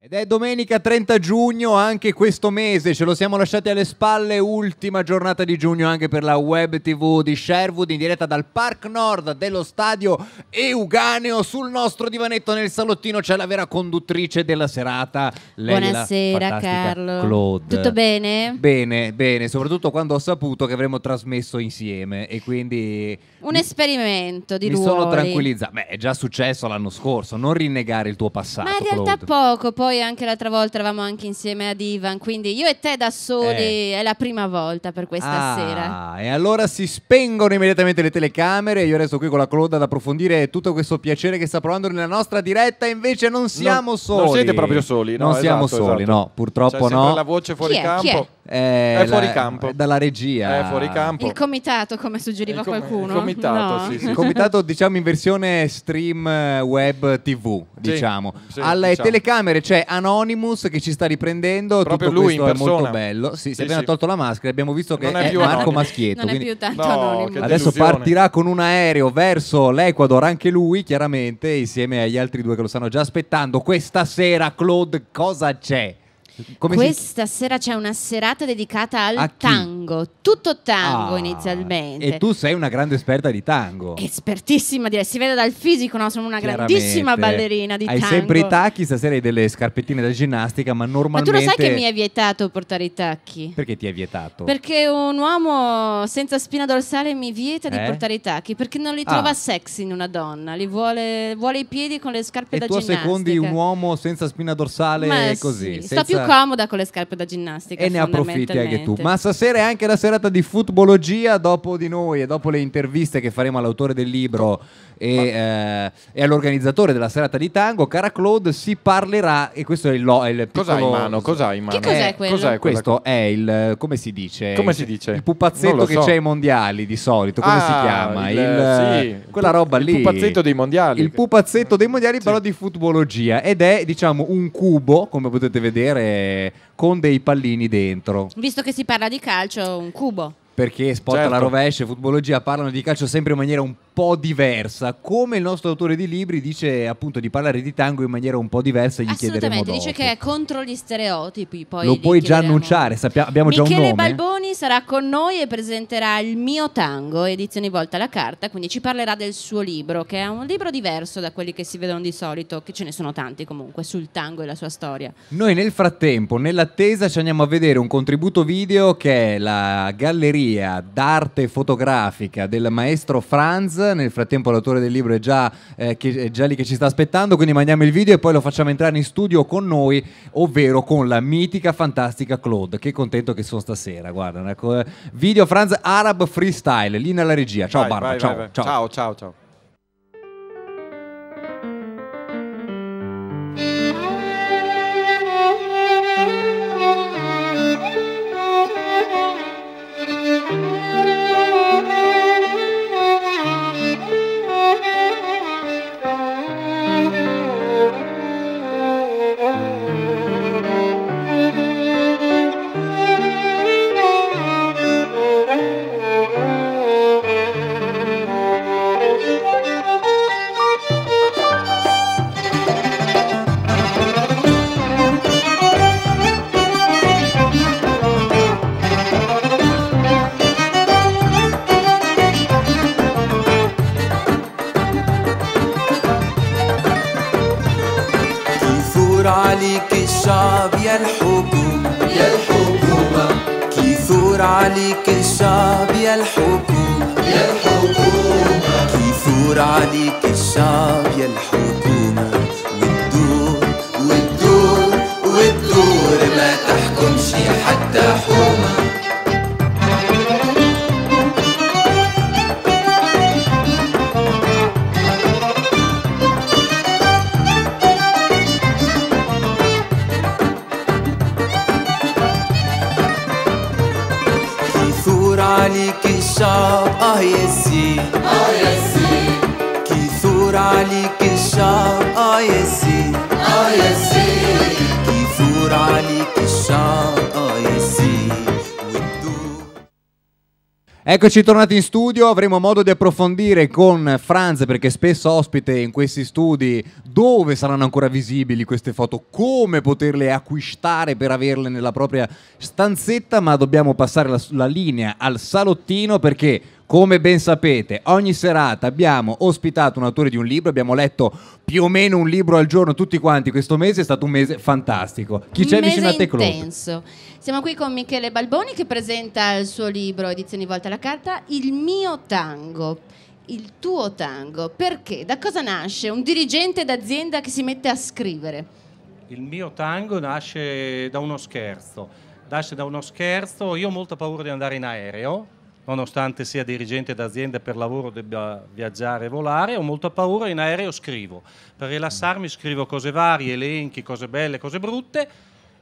Ed è domenica 30 giugno, anche questo mese ce lo siamo lasciati alle spalle, ultima giornata di giugno anche per la web tv di Sherwood in diretta dal Park Nord dello stadio Euganeo sul nostro divanetto nel salottino c'è la vera conduttrice della serata. Lella, Buonasera Carlo. Claude. Tutto bene? Bene, bene, soprattutto quando ho saputo che avremmo trasmesso insieme e quindi un esperimento di mi ruoli. sono tranquillizzato. Beh, è già successo l'anno scorso, non rinnegare il tuo passato. Ma in realtà Claude. poco, poi anche l'altra volta eravamo anche insieme ad Ivan, quindi io e te da soli eh. è la prima volta per questa ah, sera. E allora si spengono immediatamente le telecamere, io resto qui con la Claude ad approfondire tutto questo piacere che sta provando nella nostra diretta, invece non siamo non, soli. Non siete proprio soli, no? Non esatto, siamo soli, esatto. no, purtroppo C'è no. la voce fuori è? campo. È? Eh, è, è, fuori la, campo. Dalla regia. È fuori campo. Il comitato, come suggeriva il com- qualcuno comitato, no. sì, sì. comitato diciamo in versione stream eh, web tv, sì, diciamo. Alle diciamo. telecamere c'è Anonymous che ci sta riprendendo, Proprio tutto lui questo è persona. molto bello. Sì, si è appena tolto la maschera, abbiamo visto che non è, è Marco anonimo. Maschietto. Non è più tanto no, Adesso partirà con un aereo verso l'Ecuador anche lui, chiaramente, insieme agli altri due che lo stanno già aspettando. Questa sera Claude cosa c'è? Come Questa si... sera c'è una serata dedicata al tango, tutto tango ah, inizialmente. E tu sei una grande esperta di tango. Espertissima, direi, si vede dal fisico, no? Sono una grandissima ballerina di hai tango. Hai sempre i tacchi, stasera hai delle scarpettine da ginnastica, ma normalmente... Ma tu lo sai che mi è vietato portare i tacchi? Perché ti è vietato? Perché un uomo senza spina dorsale mi vieta eh? di portare i tacchi, perché non li trova ah. sexy in una donna, li vuole, vuole i piedi con le scarpe e da ginnastica. E tu secondi un uomo senza spina dorsale ma così? Sì. Senza... Sta più comoda con le scarpe da ginnastica. E ne approfitti anche tu. Ma stasera è anche la serata di futbologia dopo di noi e dopo le interviste che faremo all'autore del libro e, eh, e all'organizzatore della serata di tango, cara Claude, si parlerà. E questo è il, lo, è il piccolo... Cos'hai in mano? Cos'hai in mano? Che cos'è eh, quello? Cos'è questo è il come si dice? Come si dice? Il pupazzetto so. che c'è ai mondiali di solito. Come ah, si chiama? Il, il, sì. Quella roba lì. Il pupazzetto dei mondiali. Il pupazzetto dei mondiali, sì. però di futbologia. Ed è, diciamo, un cubo, come potete vedere con dei pallini dentro. Visto che si parla di calcio, un cubo. Perché sport certo. alla rovescia, e futbologia parlano di calcio sempre in maniera un po' diversa, come il nostro autore di libri dice appunto di parlare di tango in maniera un po' diversa, gli chiederemo dopo. dice che è contro gli stereotipi, poi Lo puoi già annunciare, sappia- abbiamo Michele già un nome. Balboni sarà con noi e presenterà Il mio tango, edizioni volta alla carta, quindi ci parlerà del suo libro, che è un libro diverso da quelli che si vedono di solito, che ce ne sono tanti comunque sul tango e la sua storia. Noi nel frattempo, nell'attesa ci andiamo a vedere un contributo video che è la galleria d'arte fotografica del maestro Franz nel frattempo l'autore del libro è già, eh, che, è già lì che ci sta aspettando, quindi mandiamo il video e poi lo facciamo entrare in studio con noi, ovvero con la mitica, fantastica Claude. Che contento che sono stasera, guarda. Video Franz Arab Freestyle, lì nella regia. Ciao vai, Barbara, vai, ciao, vai, ciao. Ciao, ciao, ciao. يدور عليك الشعب يا الحكومه Eccoci tornati in studio, avremo modo di approfondire con Franz perché spesso ospite in questi studi dove saranno ancora visibili queste foto, come poterle acquistare per averle nella propria stanzetta, ma dobbiamo passare la, la linea al salottino perché come ben sapete, ogni serata abbiamo ospitato un autore di un libro, abbiamo letto più o meno un libro al giorno tutti quanti questo mese, è stato un mese fantastico. Chi c'è vicino a te, Claude? intenso. Siamo qui con Michele Balboni che presenta il suo libro Edizioni Volta alla Carta, Il mio tango. Il tuo tango, perché? Da cosa nasce un dirigente d'azienda che si mette a scrivere? Il mio tango nasce da uno scherzo. Nasce da uno scherzo, io ho molta paura di andare in aereo, nonostante sia dirigente d'azienda per lavoro debba viaggiare e volare, ho molta paura, in aereo scrivo. Per rilassarmi scrivo cose varie, elenchi, cose belle, cose brutte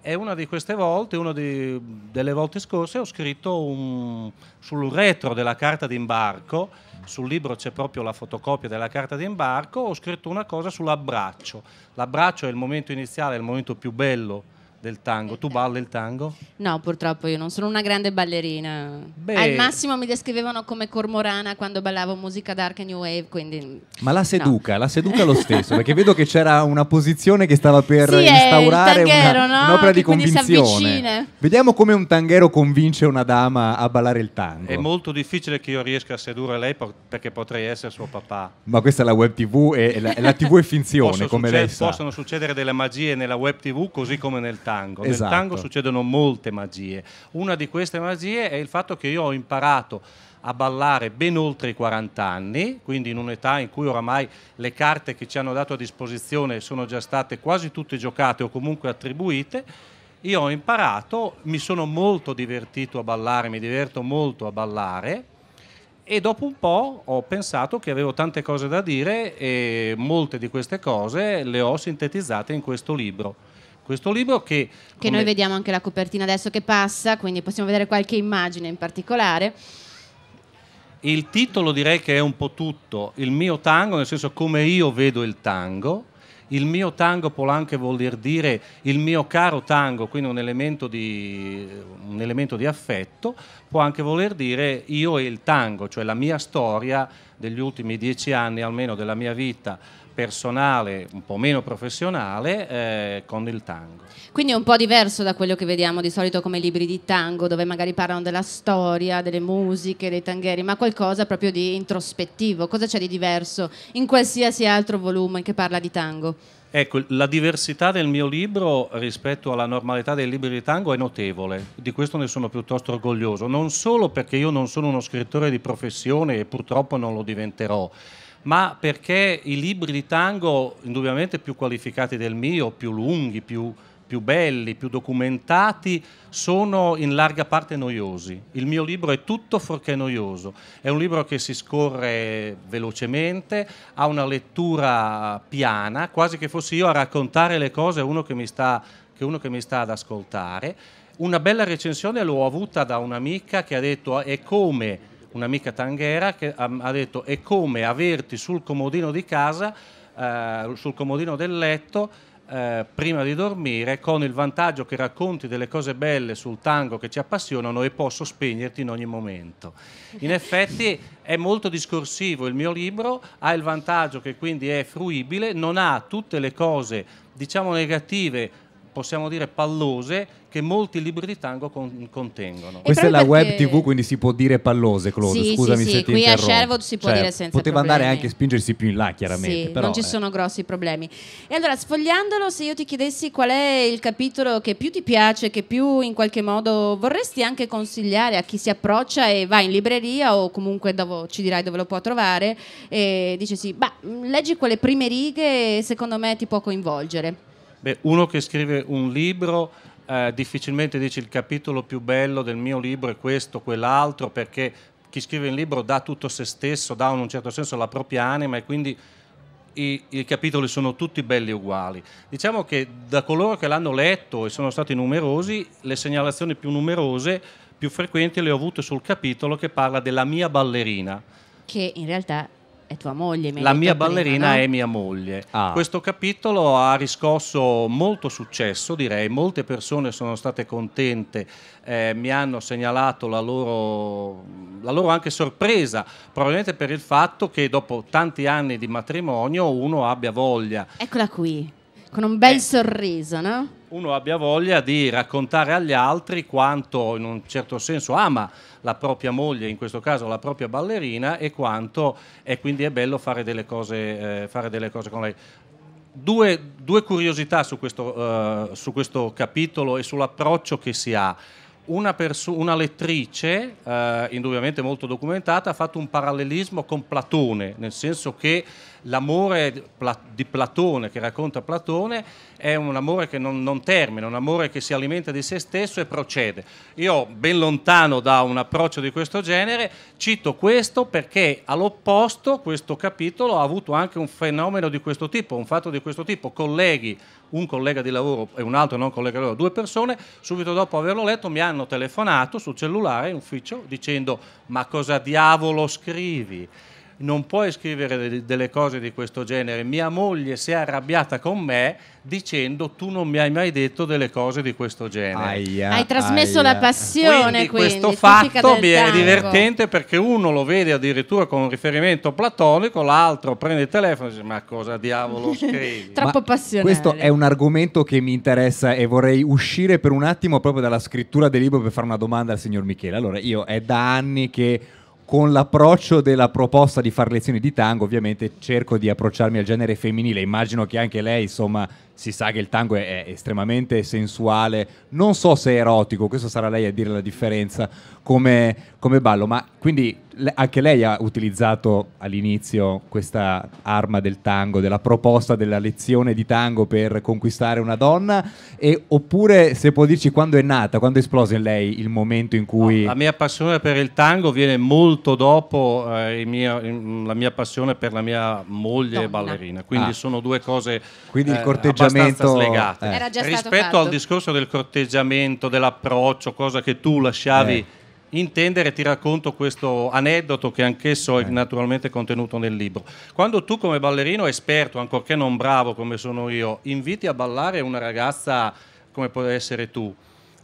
e una di queste volte, una di, delle volte scorse, ho scritto un, sul retro della carta d'imbarco, sul libro c'è proprio la fotocopia della carta d'imbarco, ho scritto una cosa sull'abbraccio. L'abbraccio è il momento iniziale, è il momento più bello del tango. Tu eh, eh. balli il tango? No, purtroppo io non sono una grande ballerina. Beh. Al massimo mi descrivevano come cormorana quando ballavo musica dark e new wave, quindi... Ma la seduca, no. la seduca lo stesso, perché vedo che c'era una posizione che stava per sì, instaurare tanghero, una, no? un'opera di convinzione. Vediamo come un tanghero convince una dama a ballare il tango. È molto difficile che io riesca a sedurre lei perché potrei essere suo papà. Ma questa è la web tv e la, la, tv è finzione, Posso come succed- lei sa. Possono succedere delle magie nella web tv così come nel tango tango. Esatto. Nel tango succedono molte magie. Una di queste magie è il fatto che io ho imparato a ballare ben oltre i 40 anni, quindi in un'età in cui oramai le carte che ci hanno dato a disposizione sono già state quasi tutte giocate o comunque attribuite. Io ho imparato, mi sono molto divertito a ballare, mi diverto molto a ballare e dopo un po' ho pensato che avevo tante cose da dire e molte di queste cose le ho sintetizzate in questo libro questo libro che... Che noi vediamo anche la copertina adesso che passa, quindi possiamo vedere qualche immagine in particolare. Il titolo direi che è un po' tutto, il mio tango, nel senso come io vedo il tango, il mio tango può anche voler dire il mio caro tango, quindi un elemento, di, un elemento di, affetto, può anche voler dire io e il tango, cioè la mia storia degli ultimi dieci anni almeno della mia vita personale, un po' meno professionale, eh, con il tango. Quindi è un po' diverso da quello che vediamo di solito come libri di tango, dove magari parlano della storia, delle musiche, dei tangheri, ma qualcosa proprio di introspettivo. Cosa c'è di diverso in qualsiasi altro volume che parla di tango? Ecco, la diversità del mio libro rispetto alla normalità dei libri di tango è notevole, di questo ne sono piuttosto orgoglioso, non solo perché io non sono uno scrittore di professione e purtroppo non lo diventerò, ma perché i libri di tango, indubbiamente più qualificati del mio, più lunghi, più, più belli, più documentati, sono in larga parte noiosi. Il mio libro è tutto fuorché noioso. È un libro che si scorre velocemente, ha una lettura piana, quasi che fossi io a raccontare le cose a uno che mi sta, che uno che mi sta ad ascoltare. Una bella recensione l'ho avuta da un'amica che ha detto è come un'amica tanghera che ha, detto è come averti sul comodino di casa, eh, sul comodino del letto, eh, prima di dormire con il vantaggio che racconti delle cose belle sul tango che ci appassionano e posso spegnerti in ogni momento. In effetti è molto discorsivo il mio libro, ha il vantaggio che quindi è fruibile, non ha tutte le cose diciamo negative possiamo dire pallose che molti libri di tango con contengono. E Questa è la web tv, quindi si può dire pallose, Claude, sì, scusami sì, se sì. ti qui interrompo. Qui a Sherwood si può cioè, dire senza Poteva problemi. andare anche a spingersi più in là, chiaramente. Sì, però, non ci eh. sono grossi problemi. E allora, sfogliandolo, se io ti chiedessi qual è il capitolo che più ti piace, che più in qualche modo vorresti anche consigliare a chi si approccia e va in libreria o comunque dopo ci dirai dove lo può trovare e dici sì, bah, leggi quelle prime righe e secondo me ti può coinvolgere. Beh, uno che scrive un libro eh, difficilmente dice il capitolo più bello del mio libro è questo, quell'altro, perché chi scrive un libro dà tutto se stesso, dà in un certo senso la propria anima e quindi i, i, capitoli sono tutti belli uguali. Diciamo che da coloro che l'hanno letto e sono stati numerosi, le segnalazioni più numerose, più frequenti le ho avute sul capitolo che parla della mia ballerina. Che in realtà è tua moglie. Mi la mia ballerina prima, no? è mia moglie. Ah. Questo capitolo ha riscosso molto successo, direi, molte persone sono state contente, eh, mi hanno segnalato la loro, la loro anche sorpresa, probabilmente per il fatto che dopo tanti anni di matrimonio uno abbia voglia. Eccola qui con un bel eh. sorriso, no? Uno abbia voglia di raccontare agli altri quanto in un certo senso ama la propria moglie, in questo caso la propria ballerina, e quanto è quindi è bello fare delle cose, eh, fare delle cose con lei. Due, due curiosità su questo, eh, su questo capitolo e sull'approccio che si ha. Una, una, lettrice, eh, indubbiamente molto documentata, ha fatto un parallelismo con Platone, nel senso che l'amore di Platone, che racconta Platone, è un amore che non, non, termina, un amore che si alimenta di se stesso e procede. Io, ben lontano da un approccio di questo genere, cito questo perché all'opposto questo capitolo ha avuto anche un fenomeno di questo tipo, un fatto di questo tipo. Colleghi, un collega di lavoro e un altro non collega di lavoro, due persone, subito dopo averlo letto mi hanno telefonato sul cellulare in ufficio dicendo ma cosa diavolo scrivi? non puoi scrivere delle cose di questo genere. Mia moglie si è arrabbiata con me dicendo tu non mi hai mai detto delle cose di questo genere. Aia, hai trasmesso aia. la passione. Quindi, quindi questo fatto mi è divertente perché uno lo vede addirittura con un riferimento platonico, l'altro prende il telefono e dice ma cosa diavolo scrivi? Troppo passionale. Questo è un argomento che mi interessa e vorrei uscire per un attimo proprio dalla scrittura del libro per fare una domanda al signor Michele. Allora io è da anni che con l'approccio della proposta di fare lezioni di tango, ovviamente cerco di approcciarmi al genere femminile. Immagino che anche lei, insomma, si sa che il tango è, estremamente sensuale, non so se erotico, questo sarà lei a dire la differenza come, come ballo, ma quindi anche lei ha utilizzato all'inizio questa arma del tango, della proposta della lezione di tango per conquistare una donna, e, oppure se può dirci quando è nata, quando è esploso in lei il momento in cui... la mia passione per il tango viene molto dopo eh, mio, la mia passione per la mia moglie donna. ballerina, quindi ah. sono due cose... Quindi eh, il corteggiamento ragionamento slegate. Eh. Era già eh. rispetto fatto. al discorso del corteggiamento, dell'approccio, cosa che tu lasciavi eh. intendere, ti racconto questo aneddoto che anch'esso eh. è naturalmente contenuto nel libro. Quando tu come ballerino esperto, ancorché non bravo come sono io, inviti a ballare una ragazza come può essere tu,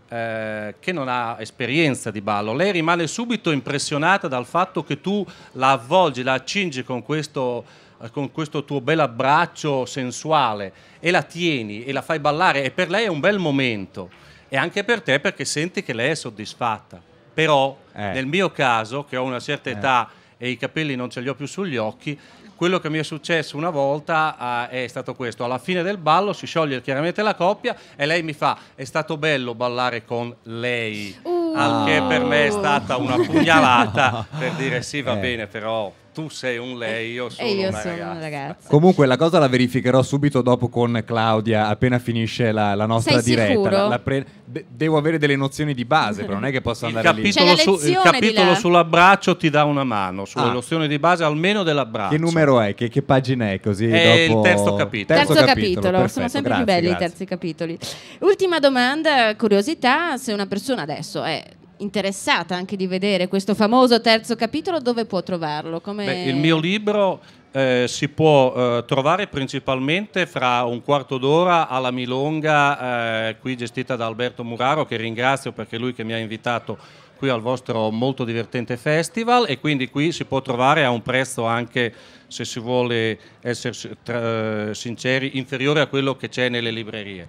eh, che non ha esperienza di ballo. Lei rimane subito impressionata dal fatto che tu la avvolgi, la accingi con questo eh, con questo tuo bel abbraccio sensuale e la tieni e la fai ballare e per lei è un bel momento e anche per te perché senti che lei è soddisfatta. Però eh. nel mio caso, che ho una certa eh. età eh. e i capelli non ce li ho più sugli occhi, quello che mi è successo una volta eh, è stato questo. Alla fine del ballo si scioglie chiaramente la coppia e lei mi fa è stato bello ballare con lei. Uh. Al per me è stata una pugnalata per dire sì va eh. bene però tu sei un lei, eh, io sono, e io una, sono ragazza. una ragazza. Comunque la cosa la verificherò subito dopo con Claudia, appena finisce la, la nostra sei diretta. La, la pre... De- devo avere delle nozioni di base, però non è che posso andare il capitolo lì. Su, il capitolo sull'abbraccio ti dà una mano, sulle ah. nozione di base almeno dell'abbraccio. Che numero è? Che, che pagina è? Così è dopo... il terzo capitolo. Terzo, terzo capitolo, capitolo. sono sempre grazie, più belli grazie. i terzi capitoli. Ultima domanda, curiosità, se una persona adesso è interessata anche di vedere questo famoso terzo capitolo, dove può trovarlo? Beh, il mio libro eh, si può eh, trovare principalmente fra un quarto d'ora alla Milonga, eh, qui gestita da Alberto Muraro, che ringrazio perché è lui che mi ha invitato qui al vostro molto divertente festival e quindi qui si può trovare a un prezzo anche se si vuole essere eh, sinceri inferiore a quello che c'è nelle librerie.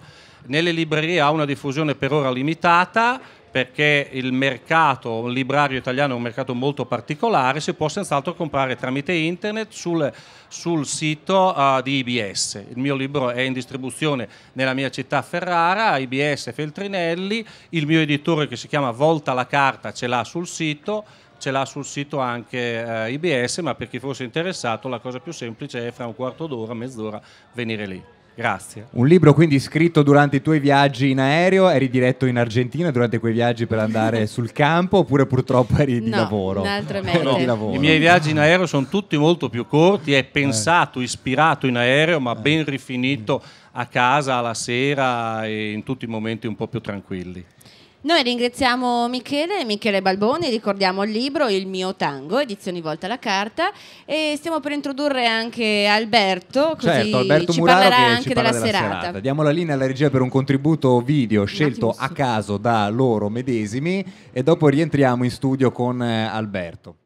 Nelle librerie ha una diffusione per ora limitata, perché il mercato librario italiano è un mercato molto particolare, si può senz'altro comprare tramite internet sul, sul sito uh, di IBS. Il mio libro è in distribuzione nella mia città Ferrara, IBS Feltrinelli, il mio editore che si chiama Volta la Carta ce l'ha sul sito, ce l'ha sul sito anche uh, eh, IBS, ma per chi fosse interessato la cosa più semplice è fra un quarto d'ora, mezz'ora venire lì. Grazie. Un libro quindi scritto durante i tuoi viaggi in aereo, eri diretto in Argentina durante quei viaggi per andare sul campo oppure purtroppo eri di no, lavoro? Eri no. di lavoro. I miei viaggi in aereo sono tutti molto più corti, è eh. pensato, ispirato in aereo ma eh. ben rifinito mm. a casa, alla sera e in tutti i momenti un po' più tranquilli. Noi ringraziamo Michele, Michele Balboni, ricordiamo il libro Il mio tango, edizioni volte alla carta e stiamo per introdurre anche Alberto, così certo, Alberto ci Muraro parlerà anche ci parla della, della serata. serata. Diamo la linea alla regia per un contributo video scelto a caso da loro medesimi e dopo rientriamo in studio con eh, Alberto.